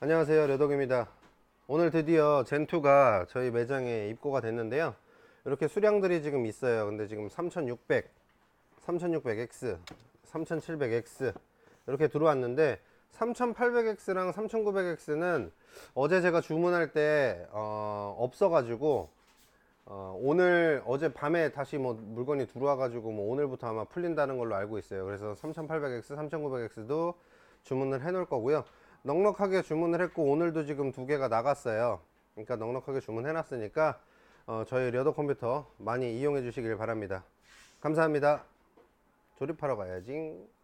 안녕하세요 레덕입니다 오늘 드디어 젠2가 저희 매장에 입고가 됐는데요 이렇게 수량들이 지금 있어요 근데 지금 3600 3600X 3700X 이렇게 들어왔는데 3800X랑 3900X는 어제 제가 주문할 때 어, 없어가지고 어, 오늘 어제 밤에 다시 뭐 물건이 들어와가지고 뭐 오늘부터 아마 풀린다는 걸로 알고 있어요 그래서 3800X 3900X도 주문을 해 놓을 거고요 넉넉하게 주문을 했고 오늘도 지금 두 개가 나갔어요 그러니까 넉넉하게 주문해 놨으니까 어, 저희 려더 컴퓨터 많이 이용해 주시길 바랍니다 감사합니다 조립하러 가야지